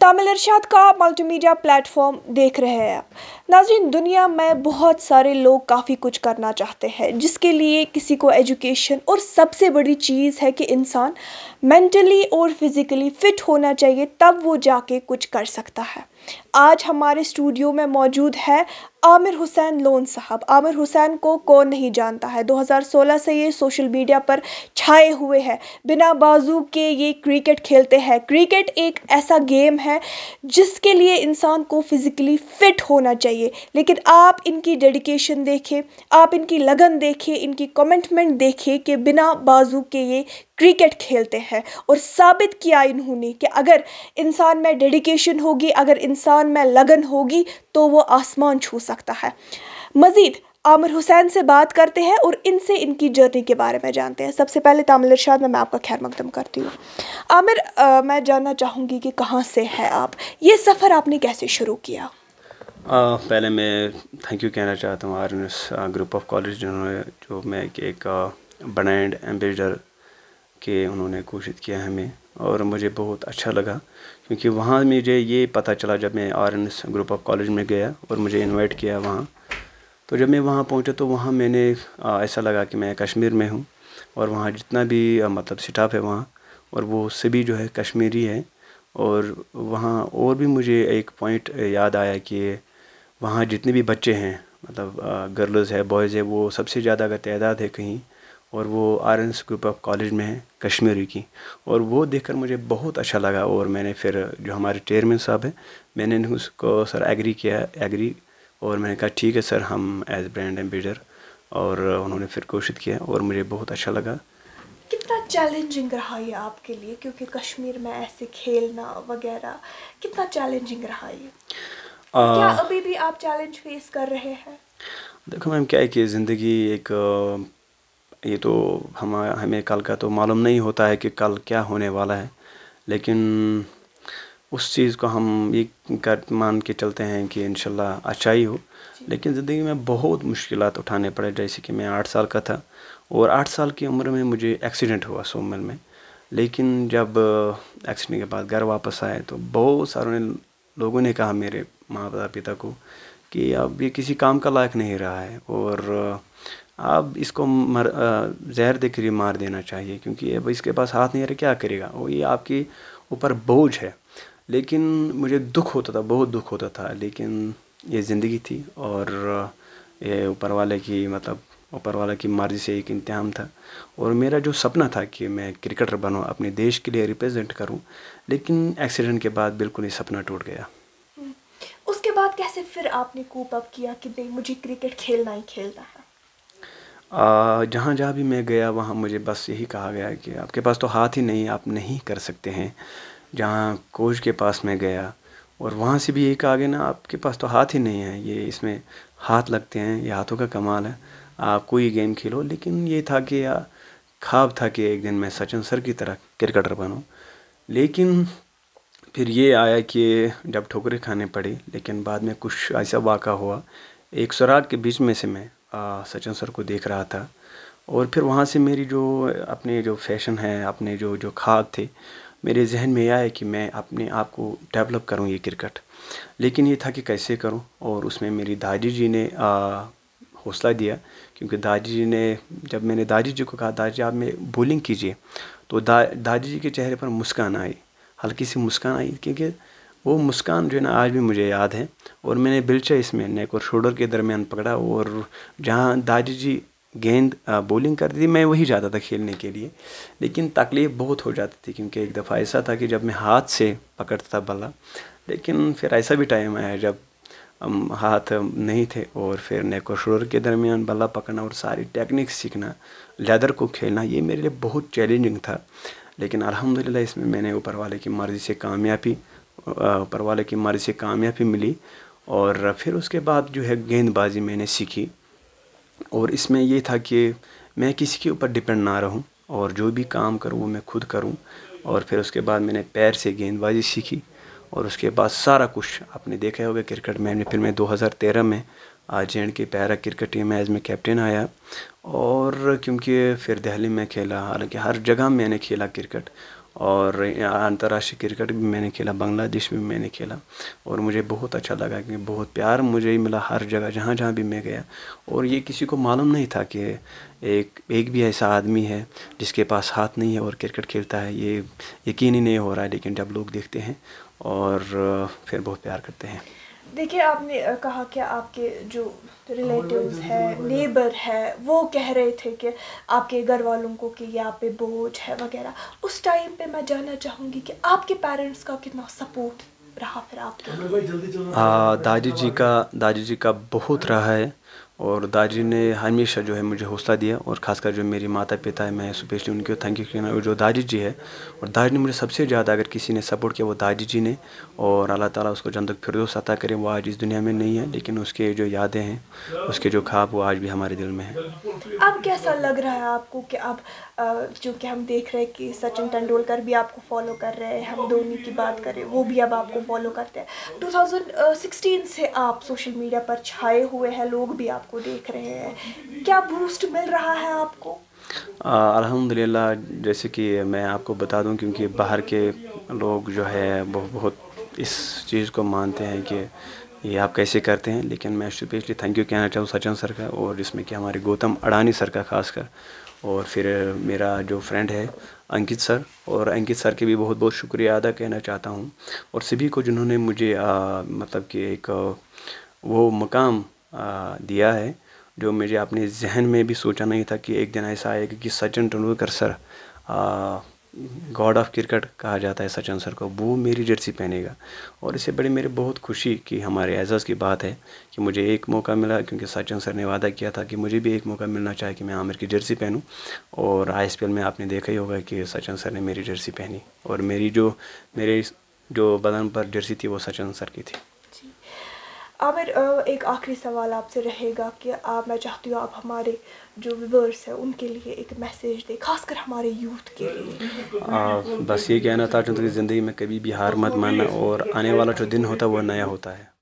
तामिल इर्शाद का multimedia platform देख रहे हैं आप नाजिन दुनिया में बहुत सारे लोग काफ़ी कुछ करना चाहते हैं जिसके लिए किसी को एजुकेशन और सबसे बड़ी चीज़ है कि इंसान मेंटली और फिज़िकली फ़िट होना चाहिए तब वो जाके कुछ कर सकता है आज हमारे स्टूडियो में मौजूद है आमिर हुसैन लोन साहब आमिर हुसैन को कौन नहीं जानता है 2016 से ये सोशल मीडिया पर छाए हुए हैं बिना बाजू के ये क्रिकेट खेलते हैं क्रिकेट एक ऐसा गेम है जिसके लिए इंसान को फिज़िकली फ़िट होना चाहिए चाहिए लेकिन आप इनकी डेडिकेशन देखें आप इनकी लगन देखें इनकी कमिटमेंट देखें कि बिना बाजू के ये क्रिकेट खेलते हैं और साबित किया इन्होंने कि अगर इंसान में डेडिकेशन होगी अगर इंसान में लगन होगी तो वो आसमान छू सकता है मज़ीद आमिर हुसैन से बात करते हैं और इनसे इनकी जर्नी के बारे में जानते हैं सबसे पहले तामिल इरशाद में मैं आपका खैर मकदम करती हूँ आमिर आ, मैं जानना चाहूँगी कि कहाँ से है आप ये सफ़र आपने कैसे शुरू किया पहले मैं थैंक यू कहना चाहता हूँ R N S group of college जिन्होंने जो मैं एक ब्रांड एम्बेसडर के उन्होंने घोषित किया हमें और मुझे बहुत अच्छा लगा क्योंकि वहाँ मुझे ये पता चला जब मैं R N S group of college में गया और मुझे इनवाइट किया वहाँ तो जब मैं वहाँ पहुँचा तो वहाँ मैंने ऐसा लगा कि मैं कश्मीर में हूँ और वहाँ जितना भी मतलब स्टाफ है वहाँ और वो सभी जो है कश्मीरी है और वहाँ और भी मुझे एक पॉइंट याद आया कि वहाँ जितने भी बच्चे हैं मतलब गर्ल्स है बॉयज़ है वो सबसे ज़्यादा अगर तादाद है कहीं और वो R N group of college में है कश्मीरी की और वो देखकर मुझे बहुत अच्छा लगा और मैंने फिर जो हमारे चेयरमैन साहब हैं मैंने उसको सर एग्री किया एग्री और मैंने कहा ठीक है सर हम एज ब्रांड एम्बेडर और उन्होंने फिर कोशिश किया और मुझे बहुत अच्छा लगा कितना चैलेंजिंग रहा ये आपके लिए क्योंकि कश्मीर में ऐसे खेलना वगैरह कितना चैलेंजिंग रहा ये क्या uh, अभी भी आप चैलेंज फेस कर रहे हैं देखो मैम क्या है कि ज़िंदगी एक uh, ये तो हम हमें कल का तो मालूम नहीं होता है कि कल क्या होने वाला है लेकिन उस चीज़ को हम ये कर मान के चलते हैं कि इन अच्छा ही हो लेकिन ज़िंदगी में बहुत मुश्किल उठाने पड़े जैसे कि मैं आठ साल का था और आठ साल की उम्र में मुझे एक्सीडेंट हुआ सोमल में लेकिन जब एक्सीडेंट uh, के बाद घर वापस आए तो बहुत सारों ने लोगों ने कहा मेरे माता पिता को कि अब ये किसी काम का लायक नहीं रहा है और अब इसको मर जहर देकर ही मार देना चाहिए क्योंकि अब इसके पास हाथ नहीं रहे तो क्या करेगा वो ये आपके ऊपर बोझ है लेकिन मुझे दुख होता था बहुत दुख होता था लेकिन ये ज़िंदगी थी और ये ऊपर वाले की मतलब ऊपर वाले की मर्जी से एक इंतजाम था और मेरा जो सपना था कि मैं क्रिकेटर बनूँ अपने देश के लिए रिप्रेजेंट करूँ लेकिन एक्सीडेंट के बाद बिल्कुल ये सपना टूट गया कैसे फिर आपने कूप अप किया कि नहीं मुझे क्रिकेट खेलना ही खेलना है जहाँ जहाँ भी मैं गया वहाँ मुझे बस यही कहा गया कि आपके पास तो हाथ ही नहीं आप नहीं कर सकते हैं जहाँ कोच के पास मैं गया और वहाँ से भी यही कहा गया ना आपके पास तो हाथ ही नहीं है ये इसमें हाथ लगते हैं ये हाथों का कमाल है आप कोई गेम खेलो लेकिन ये था कि या ख्वाब था कि एक दिन मैं सचिन सर की तरह क्रिकेटर बनूँ लेकिन फिर ये आया कि जब ठोकरे खाने पड़े लेकिन बाद में कुछ ऐसा वाक़ा हुआ एक सराग के बीच में से मैं सचिन सर को देख रहा था और फिर वहाँ से मेरी जो अपने जो फैशन है अपने जो जो खाद थे मेरे जहन में यह आया कि मैं अपने आप को डेवलप करूँ ये क्रिकेट लेकिन ये था कि कैसे करूँ और उसमें मेरी दादी जी ने हौसला दिया क्योंकि दादी जी ने जब मैंने दादी जी को कहा दादी जी आप में बोलिंग कीजिए तो दा दादी जी के चेहरे पर मुस्कान आई हल्की सी मुस्कान आई क्योंकि वो मुस्कान जो है ना आज भी मुझे याद है और मैंने बिलचा इसमें नेक और शोल्डर के दरमियान पकड़ा और जहाँ दादी जी गेंद बॉलिंग करती थी मैं वही जाता था खेलने के लिए लेकिन तकलीफ़ बहुत हो जाती थी क्योंकि एक दफ़ा ऐसा था कि जब मैं हाथ से पकड़ता था बल्ला लेकिन फिर ऐसा भी टाइम आया जब हम हाथ नहीं थे और फिर नेक और शोल्डर के दरमियान बल्ला पकड़ना और सारी टेक्निक्स सीखना लेदर को खेलना ये मेरे लिए बहुत चैलेंजिंग था लेकिन अल्हम्दुलिल्लाह इसमें मैंने ऊपर वाले की मर्ज़ी से कामयाबी ऊपर वाले की मर्ज़ी से कामयाबी मिली और फिर उसके बाद जो है गेंदबाजी मैंने सीखी और इसमें ये था कि मैं किसी के ऊपर डिपेंड ना रहूं और जो भी काम करूँ वो मैं खुद करूँ और फिर उसके बाद मैंने पैर से गेंदबाजी सीखी और उसके बाद सारा कुछ आपने देखा होगा क्रिकेट में फिर मैं 2013 में J and K para cricket team as में कैप्टन आया और क्योंकि फिर दिल्ली में खेला हालांकि हर जगह मैंने खेला क्रिकेट और अंतर्राष्ट्रीय क्रिकेट भी मैंने खेला बांग्लादेश भी मैंने खेला और मुझे बहुत अच्छा लगा कि बहुत प्यार मुझे ही मिला हर जगह जहाँ जहाँ भी मैं गया और ये किसी को मालूम नहीं था कि एक एक भी ऐसा आदमी है जिसके पास हाथ नहीं है और क्रिकेट खेलता है ये यकीन ही नहीं हो रहा है लेकिन जब लोग देखते हैं और फिर बहुत प्यार करते हैं देखिए आपने कहा कि आपके जो रिलेटिव्स है नेबर है वो कह रहे थे कि आपके घर वालों को कि यहाँ पे बोझ है वगैरह उस टाइम पे मैं जानना चाहूँगी कि आपके पेरेंट्स का कितना सपोर्ट रहा फिर आप दादी जी का दादी जी का बहुत रहा है और दादी ने हमेशा जो है मुझे हौसला दिया और ख़ासकर जो मेरी माता पिता है मैं स्पेशली उनके थैंक यू कहना जो दादी जी है और दादी ने मुझे सबसे ज़्यादा अगर किसी ने सपोर्ट किया वो दादी जी ने और अल्लाह ताला उसको जन तक फिर अता करे वो आज इस दुनिया में नहीं है लेकिन उसके जो यादें हैं उसके जो ख्वाब वो आज भी हमारे दिल में है अब कैसा लग रहा है आपको कि अब जो कि हम देख रहे हैं कि सचिन तेंदुलकर भी आपको फॉलो कर रहे हैं हम धोनी की बात करें वो भी अब आपको फॉलो करते हैं टू से आप सोशल मीडिया पर छाए हुए हैं लोग भी आपको देख रहे हैं क्या बूस्ट मिल रहा है आपको अल्हम्दुलिल्लाह जैसे कि मैं आपको बता दूं क्योंकि बाहर के लोग जो है बहुत बहुत इस चीज़ को मानते हैं कि ये आप कैसे करते हैं लेकिन मैं स्पेशली थैंक यू कहना चाहूँ सचिन सर का और जिसमें कि हमारे गौतम अडानी सर का खासकर और फिर मेरा जो फ्रेंड है अंकित सर और अंकित सर के भी बहुत बहुत शुक्रिया अदा कहना चाहता हूँ और सभी को जिन्होंने मुझे आ, मतलब कि एक वो मकाम दिया है जो मुझे अपने जहन में भी सोचा नहीं था कि एक दिन ऐसा आएगा कि Sachin Tendulkar sir God of cricket कहा जाता है सचिन सर को वो मेरी जर्सी पहनेगा और इससे बड़ी मेरे बहुत खुशी कि हमारे एजाज़ की बात है कि मुझे एक मौका मिला क्योंकि सचिन सर ने वादा किया था कि मुझे भी एक मौका मिलना चाहिए कि मैं आमिर की जर्सी पहनूं और आई में आपने देखा ही होगा कि सचिन सर ने मेरी जर्सी पहनी और मेरी जो मेरे जो बदन पर जर्सी थी वो सचिन सर की थी आमिर एक आखिरी सवाल आपसे रहेगा कि आप मैं चाहती हूँ आप हमारे जो व्यूवर्स हैं उनके लिए एक मैसेज दें खासकर हमारे यूथ के लिए बस ये कहना था कि ज़िंदगी में कभी भी हार मत मानना और आने वाला जो दिन होता है वो नया होता है